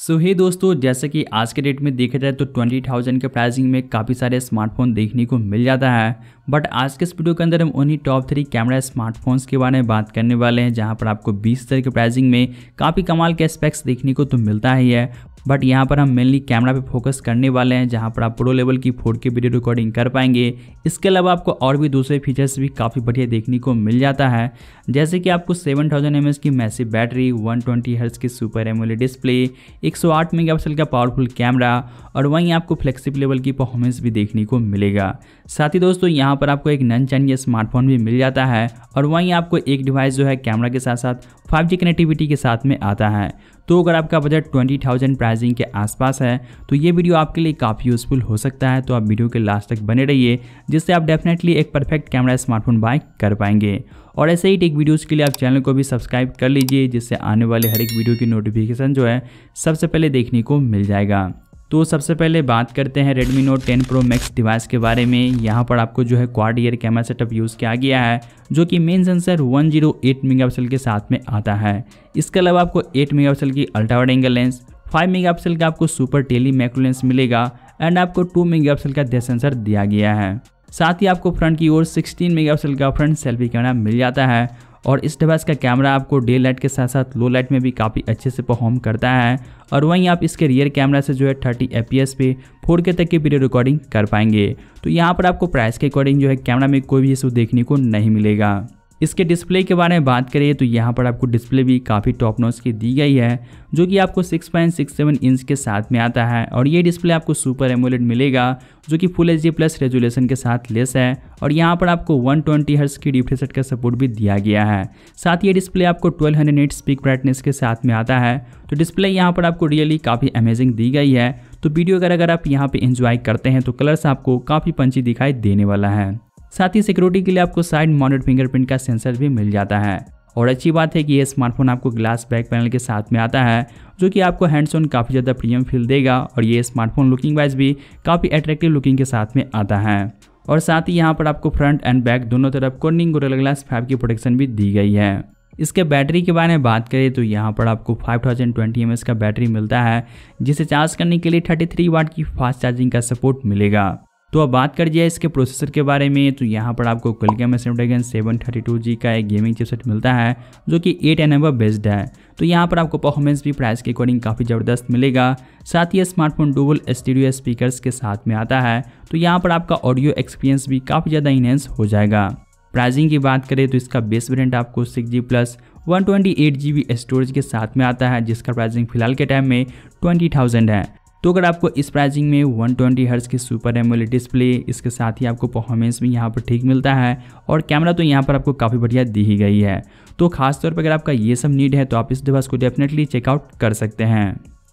सो so, हे hey दोस्तों जैसे कि आज के डेट में देखा जाए तो ट्वेंटी थाउजेंड के प्राइसिंग में काफ़ी सारे स्मार्टफोन देखने को मिल जाता है बट आज के इस वीडियो के अंदर हम उन्हीं टॉप थ्री कैमरा स्मार्टफोन्स के बारे में बात करने वाले हैं जहाँ पर आपको बीस हज़ार के प्राइसिंग में काफ़ी कमाल के स्पेक्स देखने को तो मिलता ही है बट यहाँ पर हम मेनली कैमरा पे फोकस करने वाले हैं जहाँ पर आप प्रो लेवल की फोर के वीडियो रिकॉर्डिंग कर पाएंगे इसके अलावा आपको और भी दूसरे फीचर्स भी काफ़ी बढ़िया देखने को मिल जाता है जैसे कि आपको 7000 थाउजेंड की मैसिव बैटरी 120 ट्वेंटी की सुपर एमोले डिस्प्ले 108 मेगापिक्सल का पावरफुल कैमरा और वहीं आपको फ़्लेक्सीबल लेवल की परफॉर्मेंस भी देखने को मिलेगा साथ ही दोस्तों यहाँ पर आपको एक नन चाहिए स्मार्टफोन भी मिल जाता है और वहीं आपको एक डिवाइस जो है कैमरा के साथ साथ फाइव कनेक्टिविटी के साथ में आता है तो अगर आपका बजट ट्वेंटी थाउजेंड प्राइजिंग के आसपास है तो ये वीडियो आपके लिए काफ़ी यूजफुल हो सकता है तो आप वीडियो के लास्ट तक बने रहिए जिससे आप डेफिनेटली एक परफेक्ट कैमरा स्मार्टफोन बाय कर पाएंगे और ऐसे ही टेक वीडियोज़ के लिए आप चैनल को भी सब्सक्राइब कर लीजिए जिससे आने वाले हर एक वीडियो की नोटिफिकेशन जो है सबसे पहले देखने को मिल जाएगा तो सबसे पहले बात करते हैं Redmi Note 10 Pro Max device के बारे में यहाँ पर आपको जो है quad rear camera setup use किया गया है जो कि मेन सेंसर 108 जीरो के साथ में आता है इसके अलावा आपको 8 पिक्सल की अल्ट्रा एंगल लेंस 5 पिक्सल का आपको सुपर टेली मैक्रो लेंस मिलेगा एंड आपको 2 पिक्सल का डेथ सेंसर दिया गया है साथ ही आपको फ्रंट की ओर 16 मेगापिक्सल का फ्रंट सेल्फी कैमरा मिल जाता है और इस डिवाइस का कैमरा आपको डे लाइट के साथ साथ लो लाइट में भी काफ़ी अच्छे से परफॉर्म करता है और वहीं आप इसके रियर कैमरा से जो है थर्टी ए पे फोर के तक की वीडियो रिकॉर्डिंग कर पाएंगे तो यहाँ पर आपको प्राइस के अकॉर्डिंग जो है कैमरा में कोई भी इशू देखने को नहीं मिलेगा इसके डिस्प्ले के बारे में बात करें तो यहाँ पर आपको डिस्प्ले भी काफ़ी टॉप नॉच की दी गई है जो कि आपको 6.67 इंच के साथ में आता है और ये डिस्प्ले आपको सुपर एमोलेड मिलेगा जो कि फुल एच प्लस रेजुलेशन के साथ लेस है और यहाँ पर आपको 120 ट्वेंटी हर्स की रिफ्रेश का सपोर्ट भी दिया गया है साथ ये डिस्प्ले आपको ट्वेल्व हंड्रेड स्पीक ब्राइटनेस के साथ में आता है तो डिस्प्ले यहाँ पर आपको रियली काफ़ी अमेजिंग दी गई है तो वीडियो अगर अगर आप यहाँ पर इंजॉय करते हैं तो कलर्स आपको काफ़ी पंची दिखाई देने वाला है साथ ही सिक्योरिटी के लिए आपको साइड माउंटेड फिंगरप्रिंट का सेंसर भी मिल जाता है और अच्छी बात है कि ये स्मार्टफोन आपको ग्लास बैक पैनल के साथ में आता है जो कि आपको हैंड्स ऑन काफ़ी ज़्यादा प्रीमियम फील देगा और ये स्मार्टफोन लुकिंग वाइज भी काफ़ी अट्रैक्टिव लुकिंग के साथ में आता है और साथ ही यहाँ पर आपको फ्रंट एंड बैक दोनों तरफ कोर्निंग गोरेला ग्लास फाइव की प्रोटेक्शन भी दी गई है इसके बैटरी के बारे में बात करें तो यहाँ पर आपको 5020 थाउजेंड का बैटरी मिलता है जिसे चार्ज करने के लिए 33 वाट की फास्ट चार्जिंग का सपोर्ट मिलेगा तो अब बात कर जाए इसके प्रोसेसर के बारे में तो यहाँ पर आपको Qualcomm Snapdragon seven thirty two G का एक गेमिंग चिपसेट मिलता है जो कि एट एन एवर बेस्ड है तो यहाँ पर आपको परफॉर्मेंस भी प्राइस के अकॉर्डिंग काफ़ी ज़बरदस्त मिलेगा साथ ही स्मार्टफोन डुबल स्टीरियो स्पीकर्स के साथ में आता है तो यहाँ पर आपका ऑडियो एक्सपीरियंस भी काफ़ी ज़्यादा इनहेंस हो जाएगा प्राइसिंग की बात करें तो इसका बेस वेरियंट आपको six G plus one twenty eight G B storage के साथ में आता है जिसका प्राइजिंग फिलहाल के टाइम में ट्वेंटी थाउजेंड है तो अगर आपको इस प्राइसिंग में 120 ट्वेंटी हर्ज की सुपर एमोले डिस्प्ले इसके साथ ही आपको परफॉर्मेंस भी यहाँ पर ठीक मिलता है और कैमरा तो यहाँ पर आपको काफ़ी बढ़िया दी ही गई है तो खासतौर पर अगर आपका ये सब नीड है तो आप इस डिवाइस को डेफिनेटली चेकआउट कर सकते हैं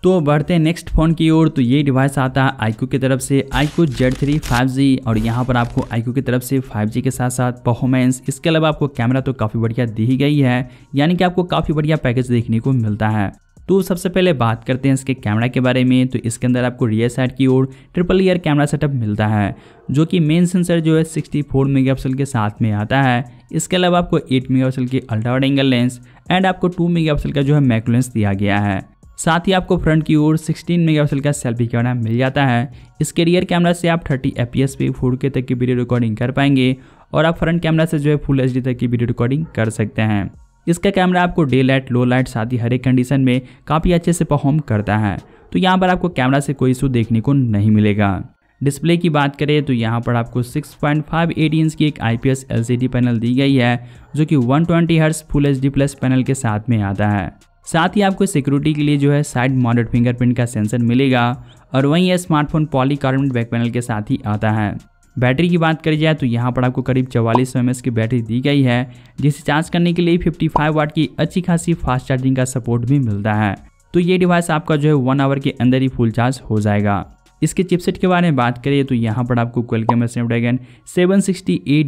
तो बढ़ते हैं नेक्स्ट फ़ोन की ओर तो ये डिवाइस आता है आईक्यू की तरफ से iQOO Z three five G और यहाँ पर आपको आईक्यू की तरफ से फाइव जी के साथ साथ परफॉर्मेंस इसके अलावा आपको कैमरा तो काफ़ी बढ़िया दी ही गई है यानी कि आपको काफ़ी बढ़िया पैकेज देखने को मिलता है तो सबसे पहले बात करते हैं इसके कैमरा के बारे में तो इसके अंदर आपको रियर साइड की ओर ट्रिपल ईयर कैमरा सेटअप मिलता है जो कि मेन सेंसर जो है सिक्सटी फोर के साथ में आता है इसके अलावा आपको मेगा पिक्सल की अल्ट्रा एंगल लेंस एंड आपको मेगा पिक्सल का जो है मैकुलेंस दिया गया है साथ ही आपको फ्रंट की ओर 16 मेगापिक्सल का सेल्फी कैमरा मिल जाता है इसके रियर कैमरा से आप 30 एफ पी एस पे फोर के तक की वीडियो रिकॉर्डिंग कर पाएंगे और आप फ्रंट कैमरा से जो है फुल एच तक की वीडियो रिकॉर्डिंग कर सकते हैं इसका कैमरा आपको डे लाइट लो लाइट साथ ही हर एक कंडीशन में काफ़ी अच्छे से परफॉर्म करता है तो यहाँ पर आपको कैमरा से कोई इशू देखने को नहीं मिलेगा डिस्प्ले की बात करें तो यहाँ पर आपको पॉइंट इंच की एक IPS LCD पैनल दी गई है जो कि 120 twenty full H plus panel के साथ में आता है साथ ही आपको सिक्योरिटी के लिए जो है साइड मॉडर्ड फिंगरप्रिंट का सेंसर मिलेगा और वहीं यह smartphone poly carbon back panel के साथ ही आता है बैटरी की बात करी जाए तो यहाँ पर आपको करीब चवालीस सौ की बैटरी दी गई है जिसे चार्ज करने के लिए 55 वाट की अच्छी खासी फास्ट चार्जिंग का सपोर्ट भी मिलता है तो ये डिवाइस आपका जो है वन आवर के अंदर ही फुल चार्ज हो जाएगा इसके चिपसेट के बारे में बात करें तो यहाँ पर आपको क्वेलकम स्नैपड्रैगन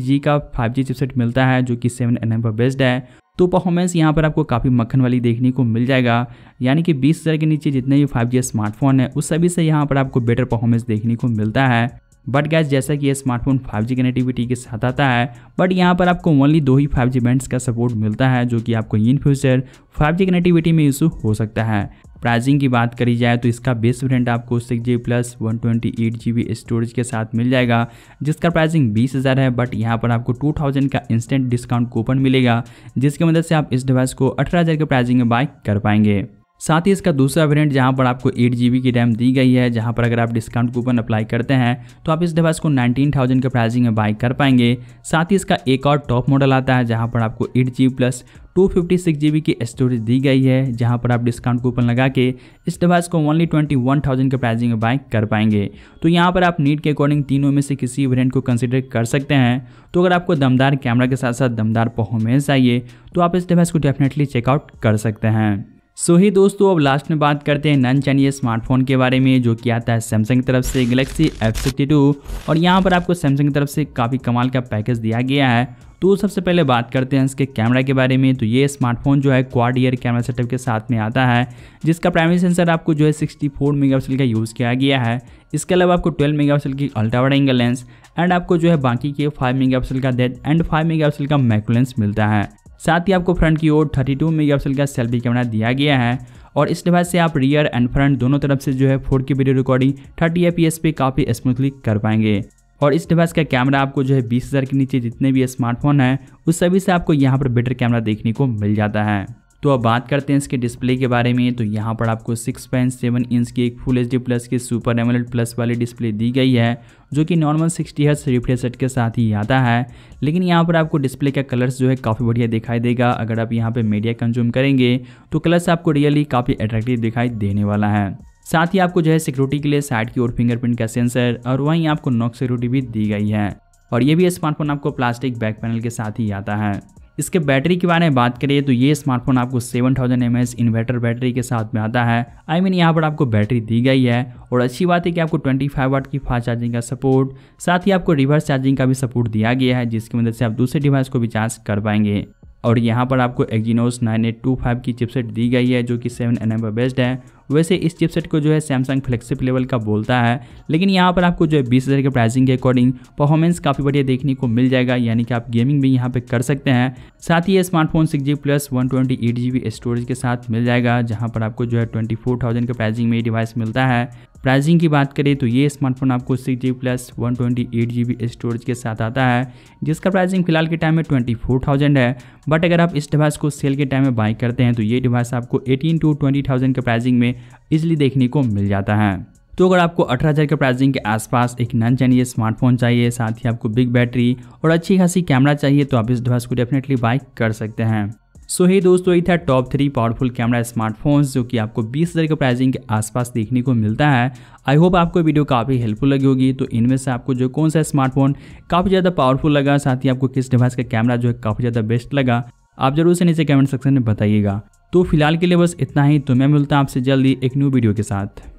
जी का 5G चिपसेट मिलता है जो कि 7 एन पर बेस्ड है तो परफॉर्मेंस यहाँ पर आपको काफ़ी मक्खन वाली देखने को मिल जाएगा यानी कि बीस हज़ार के नीचे जितने भी 5G स्मार्टफोन है उस सभी से यहाँ पर आपको बेटर परफॉर्मेंस देखने को मिलता है बट गैस जैसा कि ये स्मार्टफोन 5G कनेक्टिविटी के साथ आता है बट यहाँ पर आपको ओनली दो ही 5G बैंड्स का सपोर्ट मिलता है जो कि आपको इन फ्यूचर 5G कनेक्टिविटी में इशू हो सकता है प्राइसिंग की बात करी जाए तो इसका बेस वेरियंट आपको six G plus one twenty eight G B storage के साथ मिल जाएगा जिसका प्राइसिंग बीस हज़ार है बट यहाँ पर आपको टू थाउजेंड का इंस्टेंट डिस्काउंट कूपन मिलेगा जिसकी मदद से आप इस डिवाइस को अठारह हज़ार के प्राइसिंग में बाय कर पाएंगे साथ ही इसका दूसरा वेरिएंट जहां पर आपको एट जी की रैम दी गई है जहां पर अगर आप डिस्काउंट कूपन अप्लाई करते हैं तो आप इस डिवाइस को 19,000 के प्राइसिंग में बाई कर पाएंगे साथ ही इसका एक और टॉप मॉडल आता है जहां पर आपको eight G plus two fifty six G B की स्टोरेज दी गई है जहां पर आप डिस्काउंट कूपन लगा के इस डिवाइस को ओनली ट्वेंटी वन थाउजेंड के प्राइजिंग में बाय कर पाएंगे तो यहाँ पर आप नीट के अकॉर्डिंग तीनों में से किसी वेरियंट को कंसिडर कर सकते हैं तो अगर आपको दमदार कैमरा के साथ साथ दमदार परफॉर्मेंस चाहिए तो आप इस डिवाइस को डेफिनेटली चेकआउट कर सकते हैं सो ही दोस्तों अब लास्ट में बात करते हैं नन चाइनीज स्मार्टफोन के बारे में जो कि आता है सैमसंग की तरफ से गलेक्सी एफ और यहाँ पर आपको सैमसंग की तरफ से काफ़ी कमाल का पैकेज दिया गया है तो सबसे पहले बात करते हैं इसके कैमरा के बारे में तो ये स्मार्टफोन जो है क्वाड ईयर कैमरा सेटअप के साथ में आता है जिसका प्राइमरी सेंसर आपको जो है 64 मेगापिक्सल का यूज़ किया गया है इसके अलावा आपको 12 पिक्सल की अल्ट्रावाइड एंगल लेंस एंड आपको जो है बाकी के 5 मेगा का डेथ एंड 5 मेगा का मैक्रो लेंस मिलता है साथ ही आपको फ्रंट की ओर 32 मेगापिक्सल का सेल्फी कैमरा दिया गया है और इस डिवाइस से आप रियर एंड फ्रंट दोनों तरफ से जो है फोर की वीडियो रिकॉर्डिंग थर्टी ए पे काफ़ी स्मूथली कर पाएंगे और इस डिवाइस का कैमरा आपको जो है बीस हज़ार के नीचे जितने भी स्मार्टफोन हैं उस सभी से आपको यहाँ पर बेटर कैमरा देखने को मिल जाता है तो अब बात करते हैं इसके डिस्प्ले के बारे में तो यहाँ पर आपको 6.7 इंच की एक फुल एच प्लस की सुपर एमोलेड प्लस वाली डिस्प्ले दी गई है जो कि नॉर्मल 60 हर्ट्ज रिफ्रेश रेट के साथ ही आता है लेकिन यहाँ पर आपको डिस्प्ले का कलर्स जो है काफ़ी बढ़िया दिखाई देगा अगर आप यहाँ पर मीडिया कंज्यूम करेंगे तो कलर्स आपको रियली काफ़ी अट्रैक्टिव दिखाई देने वाला है साथ ही आपको जो है सिक्योरिटी के लिए साइड की ओर फिंगरप्रिंट का सेंसर और वहीं आपको नॉक सिक्योरिटी भी दी गई है और ये भी स्मार्टफोन आपको प्लास्टिक बैक पैनल के साथ ही आता है इसके बैटरी के बारे में बात करिए तो ये स्मार्टफोन आपको 7000 थाउजेंड इन्वर्टर बैटरी के साथ में आता है आई I मीन mean, यहाँ पर आपको बैटरी दी गई है और अच्छी बात है कि आपको 25 फाइव वाट की फास्ट चार्जिंग का सपोर्ट साथ ही आपको रिवर्स चार्जिंग का भी सपोर्ट दिया गया है जिसकी मदद से आप दूसरे डिवाइस को भी चार्ज कर पाएंगे और यहाँ पर आपको Exynos nine eight two five की चिपसेट दी गई है जो कि सेवन एन बेस्ड है वैसे इस चिपसेट को जो है सैमसंग फ्लेक्सिप लेवल का बोलता है लेकिन यहाँ पर आपको जो है बीस हज़ार के प्राइसिंग के अकॉर्डिंग परफॉर्मेंस काफ़ी बढ़िया देखने को मिल जाएगा यानी कि आप गेमिंग भी यहाँ पर कर सकते हैं साथ ही ये smartphone six G plus one twenty eight G B storage के साथ मिल जाएगा जहाँ पर आपको जो है ट्वेंटी फोर थाउजेंड के प्राइसिंग में ये डिवाइस मिलता है प्राइसिंग की बात करें तो ये स्मार्टफोन आपको six G plus one twenty eight G B storage के साथ आता है जिसका प्राइसिंग फिलहाल के टाइम में ट्वेंटी फोर थाउजेंड है बट अगर आप इस डिवाइस को सेल के टाइम में बाई करते हैं तो ये डिवाइस आपको एटीन टू ट्वेंटी थाउजेंड के प्राइसिंग में इजली देखने को मिल जाता है तो अगर आपको अठारह हज़ार के प्राइसिंग के आसपास एक नन चाहिए स्मार्टफोन चाहिए साथ ही आपको बिग बैटरी और अच्छी खासी कैमरा चाहिए तो आप इस डिवाइस को डेफिनेटली बाई कर सकते हैं सो so, हे hey दोस्तों ये था top three powerful camera smartphones जो कि आपको बीस हज़ार के प्राइसिंग के आसपास देखने को मिलता है आई होप आपको वीडियो काफ़ी हेल्पफुल लगी होगी तो इनमें से आपको जो कौन सा स्मार्टफोन काफ़ी ज़्यादा पावरफुल लगा साथ ही आपको किस डिवाइस का कैमरा जो है काफ़ी ज़्यादा बेस्ट लगा आप जरूर से नीचे कमेंट सेक्शन में बताइएगा तो फिलहाल के लिए बस इतना ही तो मैं मिलता हूँ आपसे जल्दी एक न्यू वीडियो के साथ